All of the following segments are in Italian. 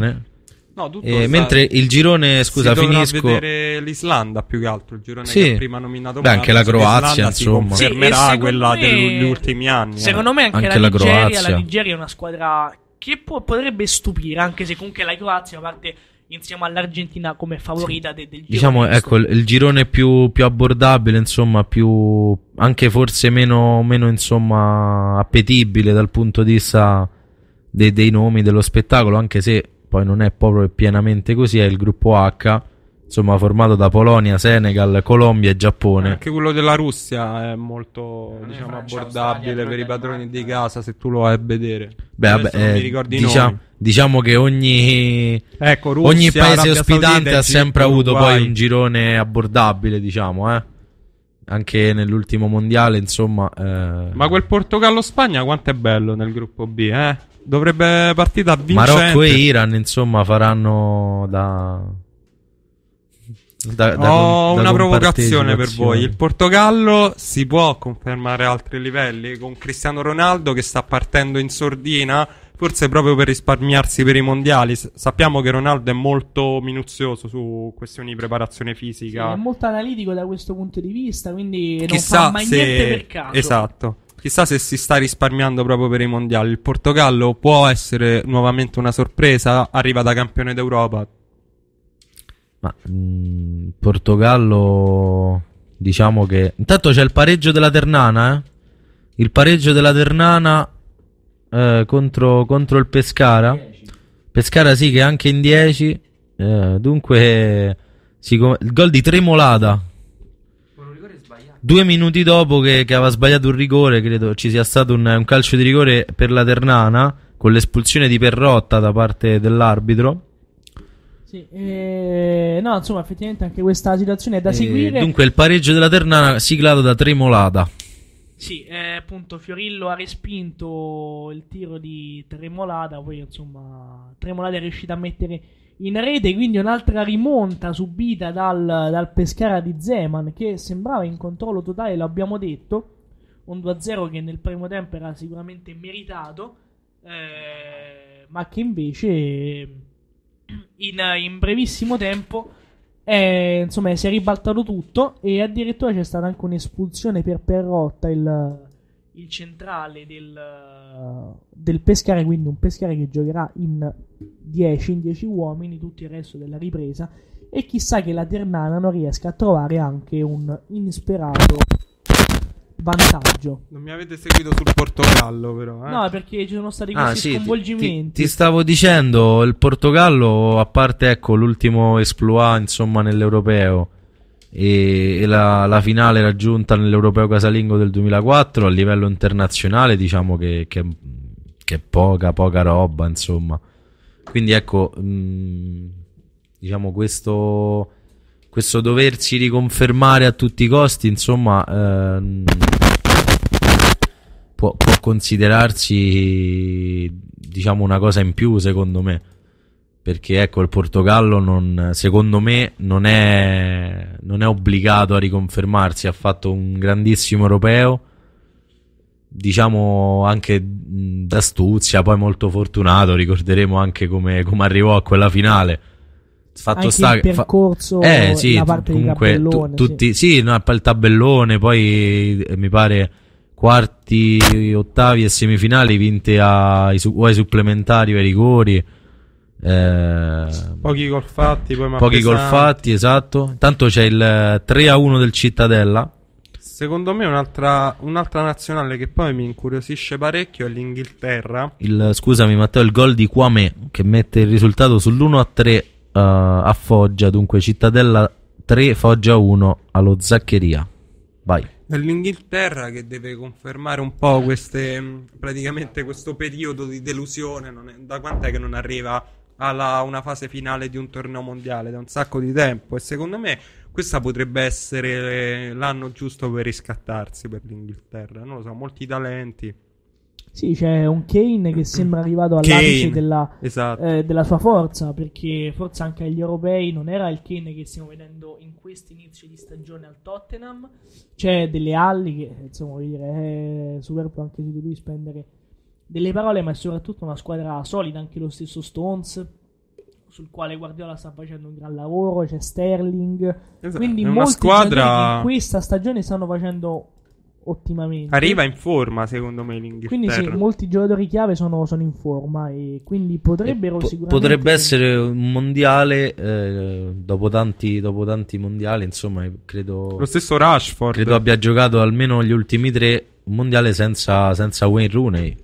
girone. No, eh, mentre il girone, scusa, si finisco. vedere l'Islanda più che altro, il girone sì. che prima nominato. Beh, anche la Croazia, insomma. Si confermerà sì, quella me... degli ultimi anni. Eh. Secondo eh. me anche, anche la, la, Nigeria, Croazia. la Nigeria è una squadra che può, potrebbe stupire, anche se comunque la Croazia parte insieme all'Argentina come favorita sì. del, del Diciamo, ecco, il girone più, più, abbordabile, insomma, più anche forse meno, meno insomma, appetibile dal punto di vista dei, dei nomi dello spettacolo, anche se poi non è proprio pienamente così, è il gruppo H, insomma formato da Polonia, Senegal, Colombia e Giappone. Anche quello della Russia è molto eh, diciamo, abbordabile per i padroni di casa se tu lo vai a vedere. Beh, vabbè, eh, diciamo, diciamo, che ogni, ecco, Russia, ogni paese Arabia ospitante ha sempre avuto poi un girone abbordabile, diciamo, eh anche nell'ultimo mondiale, insomma. Eh... Ma quel Portogallo-Spagna quanto è bello nel gruppo B, eh? Dovrebbe partita vincente. Marocco e Iran, insomma, faranno da... da, da Ho con, una provocazione per voi. Il Portogallo si può confermare a altri livelli con Cristiano Ronaldo che sta partendo in sordina, forse proprio per risparmiarsi per i mondiali. sappiamo che Ronaldo è molto minuzioso su questioni di preparazione fisica. Sì, è molto analitico da questo punto di vista, quindi Chissà non fa mai se... niente per caso. Esatto. Chissà se si sta risparmiando proprio per i mondiali. Il Portogallo può essere nuovamente una sorpresa, arriva da campione d'Europa. Ma mh, mm, Portogallo diciamo che intanto c'è il pareggio della Ternana, eh? Il pareggio della Ternana eh, contro, contro, il Pescara. Pescara sì che è anche in 10. Eh, dunque si il gol di Tremolata due minuti dopo che, che, aveva sbagliato un rigore, credo ci sia stato un, un, calcio di rigore per la Ternana con l'espulsione di Perrotta da parte dell'arbitro. Sì, eh, no, insomma, effettivamente anche questa situazione è da eh, seguire. dunque, il pareggio della Ternana siglato da Tremolata. Sì, eh, appunto Fiorillo ha respinto il tiro di Tremolata, poi insomma Tremolata è riuscita a mettere in rete, quindi un'altra rimonta subita dal, dal Pescara di Zeman che sembrava in controllo totale, l'abbiamo detto, un 2-0 che nel primo tempo era sicuramente meritato, eh, ma che invece in, in brevissimo tempo è, insomma, si è ribaltato tutto e addirittura c'è stata anche un'espulsione per Perrotta, il il centrale del, eh, del pescare, quindi un pescare che giocherà in 10, in 10 uomini tutto il resto della ripresa e chissà che la Ternana non riesca a trovare anche un insperato vantaggio. Non mi avete seguito sul Portogallo, però. Eh? No, perché ci sono stati ah, questi ah, sì, sconvolgimenti. Ti, ti, stavo dicendo, il Portogallo, a parte ecco, l'ultimo esploit, insomma, nell'europeo e, e la, la, finale raggiunta nell'Europeo casalingo del 2004 a livello internazionale diciamo che, che, che poca poca roba insomma quindi ecco mh, mm, diciamo questo questo doversi riconfermare a tutti i costi insomma ehm, può, può considerarsi diciamo una cosa in più secondo me perché ecco il Portogallo non, secondo me non è, non è, obbligato a riconfermarsi, ha fatto un grandissimo europeo, diciamo anche d'astuzia, poi molto fortunato, ricorderemo anche come, come arrivò a quella finale. Fatto anche sta, il percorso, fa... eh, sì, la parte comunque, del tabellone. Tu, tutti, sì, sì no, il tabellone, poi eh, mi pare quarti, ottavi e semifinali vinte ai, o ai supplementari o ai rigori eh, pochi gol fatti, poi Pochi gol fatti, esatto. Tanto c'è il 3 a 1 del Cittadella. Secondo me un'altra, un'altra, nazionale che poi mi incuriosisce parecchio è l'Inghilterra. Il, scusami Matteo, il gol di Kwame che mette il risultato sull'1 a 3 uh, eh, a Foggia, dunque Cittadella 3, Foggia 1 allo Zaccheria. Vai. Dell'Inghilterra che deve confermare un po' queste, praticamente questo periodo di delusione. È, da quant'è che non arriva alla una fase finale di un torneo mondiale da un sacco di tempo e secondo me questa potrebbe essere eh, l'anno giusto per riscattarsi per l'Inghilterra, non lo so, molti talenti. Sì, c'è un Kane che sembra arrivato all'apice della, esatto. eh, della, sua forza, perché forse anche agli europei non era il Kane che stiamo vedendo in questi inizi di stagione al Tottenham. C'è delle Alli che, insomma, vuol dire, è superfluo anche di lui spendere delle parole, ma è soprattutto una squadra solida, anche lo stesso Stones, sul quale Guardiola sta facendo un gran lavoro, c'è Sterling. Esatto. Quindi è squadra in questa stagione stanno facendo ottimamente. Arriva in forma, secondo me, l'Inghilterra. Quindi sì, molti giocatori chiave sono, sono in forma e quindi potrebbero e eh, po- sicuramente... Potrebbe essere un mondiale, eh, dopo, tanti, dopo, tanti, mondiali, insomma, credo... Lo stesso Rashford. Credo abbia giocato almeno gli ultimi tre mondiali senza, senza Wayne Rooney.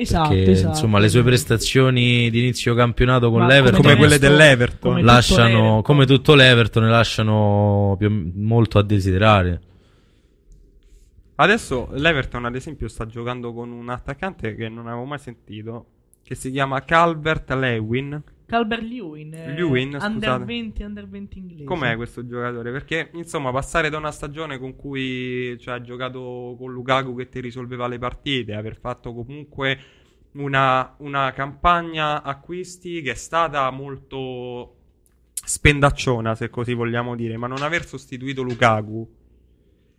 Esatto, perché, esatto, Insomma, le sue prestazioni di inizio campionato con Ma l'Everton, come quelle dell'Everton, come lasciano, tutto come tutto l'Everton, lasciano più, molto a desiderare. Adesso l'Everton, ad esempio, sta giocando con un attaccante che non avevo mai sentito, che si chiama Calvert Lewin Calbert Lewin, eh, Lewin under 20, under 20 inglese. Com'è questo giocatore? Perché insomma, passare da una stagione con cui cioè, ha giocato con Lukaku che ti risolveva le partite, aver fatto comunque una, una campagna acquisti che è stata molto spendacciona, se così vogliamo dire, ma non aver sostituito Lukaku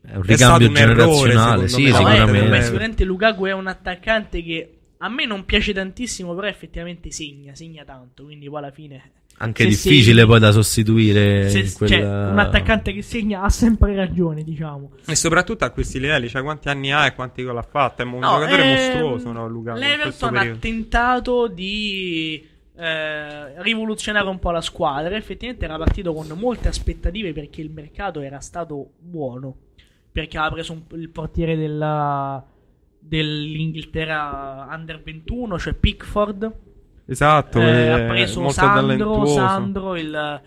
è un ricambio è generazionale, errore, sì, me. sicuramente. sicuramente Lukaku è un attaccante che a me non piace tantissimo, però effettivamente segna, segna tanto, quindi poi alla fine... Anche difficile segni, poi da sostituire. Se, quella... cioè, un attaccante che segna ha sempre ragione, diciamo. E soprattutto a questi livelli, cioè quanti anni ha e quanti gol ha fatto. È un no, giocatore ehm, mostruoso, no, Luca? L'Everton ha tentato di eh, rivoluzionare un po' la squadra. Effettivamente era partito con molte aspettative perché il mercato era stato buono. Perché aveva preso un, il portiere della dell'Inghilterra under 21, cioè Pickford. Esatto, eh, eh ha preso Sandro, Sandro, il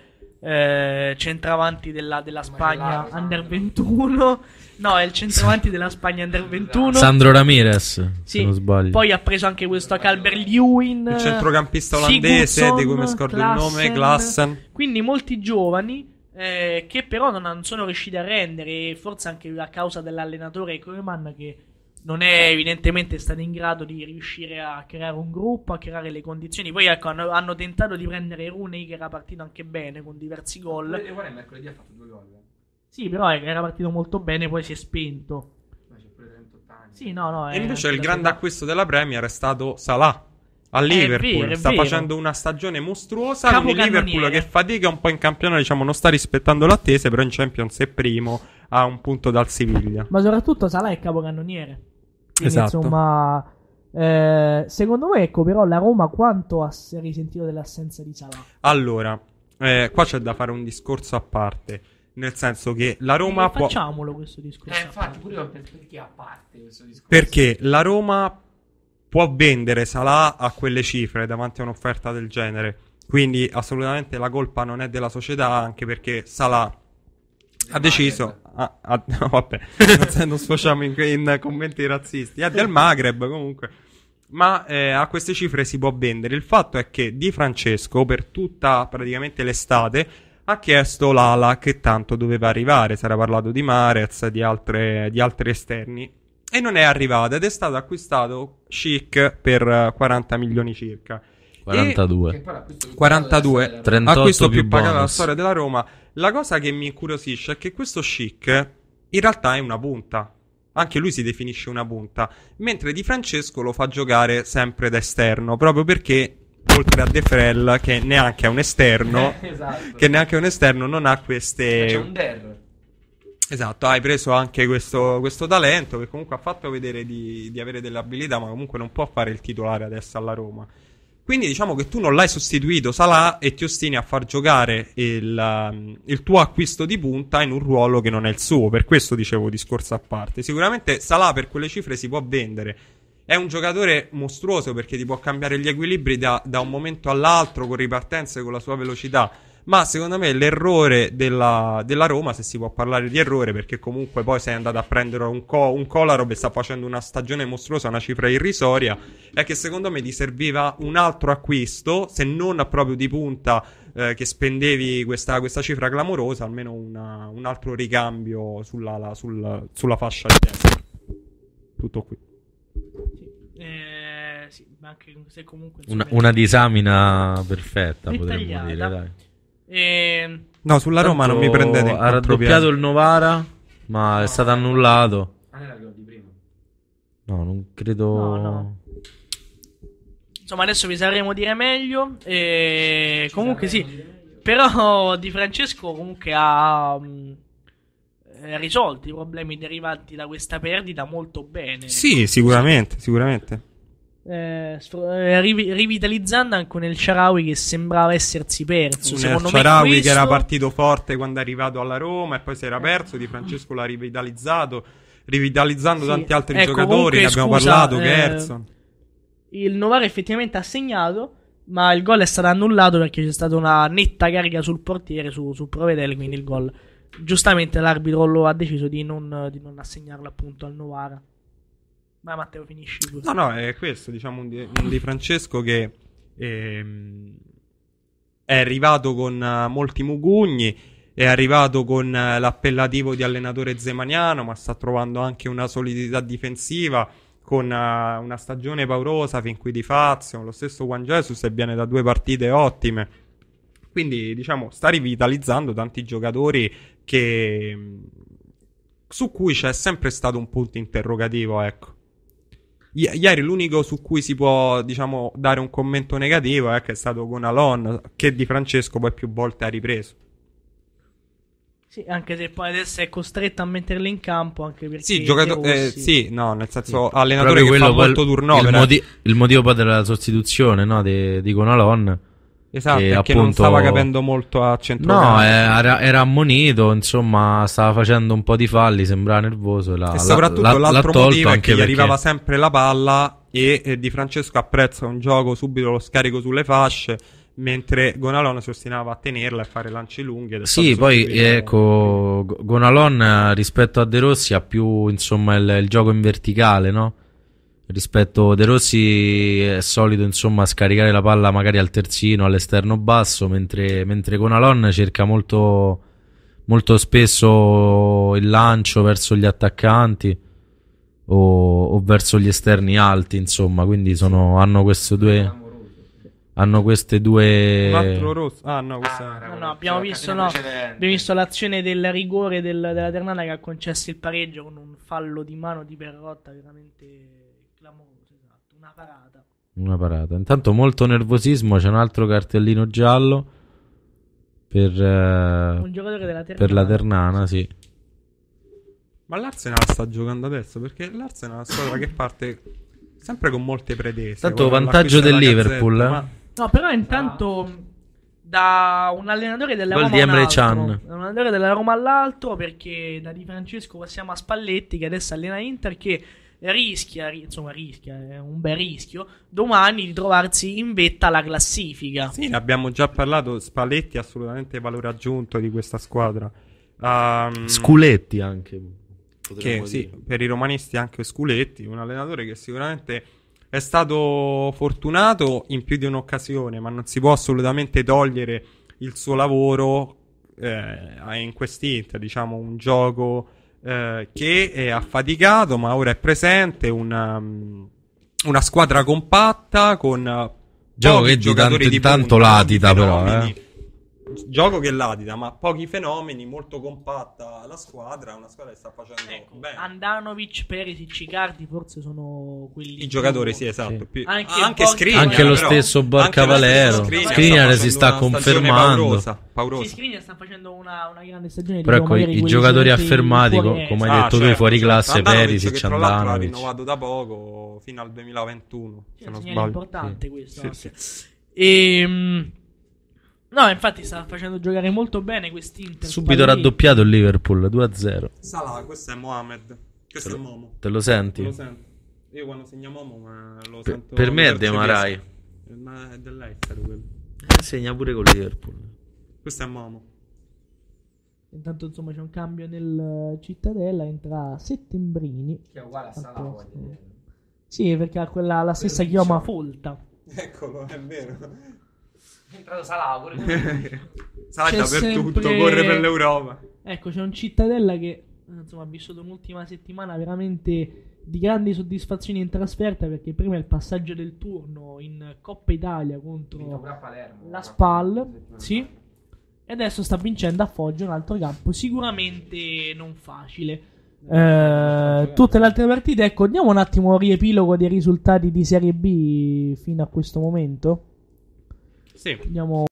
eh, centravanti della, della Spagna under 21. No, è il centravanti della Spagna under 21. Sandro Ramirez, sì. se non sbaglio. Poi ha preso anche questo Calber Lewin. Il centrocampista olandese, di cui mi scordo Klassen. il nome, Glassen. Quindi molti giovani. Eh, che però non, sono riusciti a rendere, forse anche a causa dell'allenatore Koeman che non è evidentemente stato in grado di riuscire a creare un gruppo, a creare le condizioni. Poi ecco, hanno, hanno tentato di prendere Rooney che era partito anche bene con diversi gol. E guarda, mercoledì ha fatto due gol. Eh. Sì, però era partito molto bene, poi si è spento. Ma c'è pure 38 anni. Sì, no, no. E invece il grande sera. acquisto della Premier è stato Salah. A Liverpool vero, sta facendo una stagione mostruosa. Un Liverpool che fatica un po' in campionato, diciamo, non sta rispettando l'attesa, però in Champions è primo, ha un punto dal Siviglia. Ma soprattutto Salah è capocannoniere. Quindi, esatto. insomma, eh, secondo me, ecco, però la Roma quanto ha risentito dell'assenza di Salah? Allora, eh, qua c'è da fare un discorso a parte. Nel senso che la Roma può. Facciamolo questo eh, discorso. Eh, infatti, pure io perché a parte questo discorso? Perché la Roma può vendere Salah a quelle cifre davanti a un'offerta del genere. Quindi assolutamente la colpa non è della società, anche perché Salah ha deciso. Ah, ah, vabbè, non, non sfociamo in, in, commenti razzisti. È del Maghreb comunque. Ma eh, a queste cifre si può vendere. Il fatto è che Di Francesco, per tutta praticamente l'estate, ha chiesto l'ala che tanto doveva arrivare. Si era parlato di Marez, di, altre, di altri esterni. E non è arrivata ed è stato acquistato chic per 40 eh, milioni circa. 42. E... 42. 38 acquisto più, più pagato della storia della Roma. La cosa che mi incuriosisce è che questo chic in realtà è una punta. Anche lui si definisce una punta, mentre Di Francesco lo fa giocare sempre da esterno, proprio perché oltre a De Frel che neanche è un esterno, esatto. che neanche è un esterno non ha queste C'è un der. Esatto, hai preso anche questo, questo, talento che comunque ha fatto vedere di, di avere delle abilità, ma comunque non può fare il titolare adesso alla Roma. Quindi diciamo che tu non l'hai sostituito Salah e ti ostini a far giocare il, um, il, tuo acquisto di punta in un ruolo che non è il suo. Per questo dicevo discorso a parte. Sicuramente Salah per quelle cifre si può vendere. È un giocatore mostruoso perché ti può cambiare gli equilibri da, da un momento all'altro con ripartenze, con la sua velocità ma secondo me l'errore della, della, Roma, se si può parlare di errore, perché comunque poi sei andato a prendere un, co, un Kolarov e sta facendo una stagione mostruosa, una cifra irrisoria, è che secondo me ti serviva un altro acquisto, se non proprio di punta, eh, che spendevi questa, questa, cifra clamorosa, almeno una, un altro ricambio sulla, la, sul, sulla fascia di destra. Tutto qui. Eh, sì, anche se comunque, una, una disamina perfetta, potremmo dire. Dai. E... Ehm, no, sulla Tanto Roma non mi prendete in Ha raddoppiato il Novara, ma no. è stato annullato. Ah, no, non credo... No, no. Insomma, adesso vi sapremo dire meglio. E... Ci comunque sì. Però Di Francesco comunque ha... Mm, eh, risolto i problemi derivanti da questa perdita molto bene. Sì, sicuramente, sicuramente eh, eh rivitalizzando anche un El Sharawi che sembrava essersi perso. Un El Sharawi questo... che era partito forte quando è arrivato alla Roma e poi si era eh. perso. Di Francesco l'ha rivitalizzato, rivitalizzando sì. tanti altri ecco, giocatori. Comunque, ne abbiamo scusa, parlato. Eh, Gerson. Il Novara effettivamente ha segnato. Ma il gol è stato annullato perché c'è stata una netta carica sul portiere, su, su Provedel, quindi il gol giustamente l'arbitro lo ha deciso di non, di non assegnarlo appunto al Novara. Ma Matteo finisci così. No, no, è questo, diciamo, un di, un di Francesco che ehm, è arrivato con eh, molti mugugni, è arrivato con eh, l'appellativo di allenatore zemaniano, ma sta trovando anche una solidità difensiva con uh, una stagione paurosa fin qui di Fazio, lo stesso Juan Jesus e viene da due partite ottime. Quindi, diciamo, sta rivitalizzando tanti giocatori che, su cui c'è sempre stato un punto interrogativo, ecco. I- ieri l'unico su cui si può, diciamo, dare un commento negativo è che è stato con Alon, che di Francesco poi più volte ha ripreso. Sì, anche se poi adesso è costretto a metterle in campo anche perché Sì, giocato- eh, sì no, nel senso sì. allenatore Proprio che fa molto turnover. Il, eh. modi- il motivo poi della sostituzione, no, di, di Conalon Esatto, che, appunto, non stava capendo molto a centro. No, eh, era, era, ammonito, insomma, stava facendo un po' di falli, sembrava nervoso. La, e soprattutto la, la, l'altro motivo è che gli perché... arrivava sempre la palla e, e Di Francesco apprezza un gioco subito lo scarico sulle fasce mentre Gonalon si ostinava a tenerla e fare lanci lunghi. Sì, poi ecco, Gonalon rispetto a De Rossi ha più insomma il, il gioco in verticale, no? rispetto De Rossi è solito insomma scaricare la palla magari al terzino, all'esterno basso, mentre, mentre con Alon cerca molto, molto, spesso il lancio verso gli attaccanti o, o verso gli esterni alti, insomma, quindi sono, hanno queste due... Hanno queste due. rosso. Ah, no, questa ah, no, abbiamo, visto, no abbiamo, visto, l'azione del rigore del, della Ternana che ha concesso il pareggio con un fallo di mano di Perrotta veramente clamoroso, esatto, una parata. Una parata. Intanto molto nervosismo, c'è un altro cartellino giallo per, eh, per la Ternana, sì. Ma l'Arsenal sta giocando adesso perché l'Arsenal è una squadra che parte sempre con molte pretese. Tanto vantaggio del Liverpool. eh? ma... No, però intanto ah. da un allenatore della Gol Roma di Chan. Da un allenatore della Roma all'altro perché da Di Francesco passiamo a Spalletti che adesso allena Inter che rischia, insomma rischia, è un bel rischio, domani di trovarsi in vetta alla classifica. Sì, ne abbiamo già parlato, Spalletti assolutamente valore aggiunto di questa squadra. Um, Sculetti anche. Che, sì, per i romanisti anche Sculetti, un allenatore che sicuramente è stato fortunato in più di un'occasione, ma non si può assolutamente togliere il suo lavoro eh, in quest'Inter, diciamo un gioco eh, che è affaticato ma ora è presente, una, um, una squadra compatta con Gioco eh, diciamo che di tanto, di punta, tanto latita però. Eh gioco che latita, ma pochi fenomeni, molto compatta la squadra, una squadra che sta facendo ecco, bene. Andanovic, Perisic, Icardi forse sono quelli... I giocatori, sì, esatto. Sì. Anche, anche, Skriniar, anche lo stesso Valero. Skriniar si sta confermando. Paurosa, Sì, Skriniar sta facendo una, una grande stagione. Però ecco, i giocatori affermati, fuori... Eh. come hai ah, detto certo, tu, fuori certo. classe, certo. Perisic, Andanovic. L'ha rinnovato da poco, fino al 2021, sì, se non sbaglio. È importante questo. E... Ehm, No, infatti sta facendo giocare molto bene quest'Inter. Subito Palini. raddoppiato il Liverpool 2-0. Salah, questo è Mohamed. Questo te è Momo. Te lo senti? Lo sento. Io quando segna Momo lo per, sento. Per me è De Marai. Eh, ma è dell'Ester quello. Eh, segna pure con Liverpool. Questo è Momo. Intanto insomma c'è un cambio nel eh, Cittadella, entra Settembrini. Che è uguale a Salah. Sì, perché ha quella, la stessa chioma folta. Eccolo, è vero. È entrato Salah pure. Salah c'è dappertutto, sempre... corre per l'Europa. Ecco, c'è un cittadella che insomma, ha vissuto un'ultima settimana veramente di grandi soddisfazioni in trasferta perché prima il passaggio del turno in Coppa Italia contro la Spal, sì, e adesso sta vincendo a Foggia un altro campo sicuramente non facile. Eh, eh, eh. tutte le altre partite, ecco, andiamo un attimo a riepilogo dei risultati di Serie B fino a questo momento. Sì. Andiamo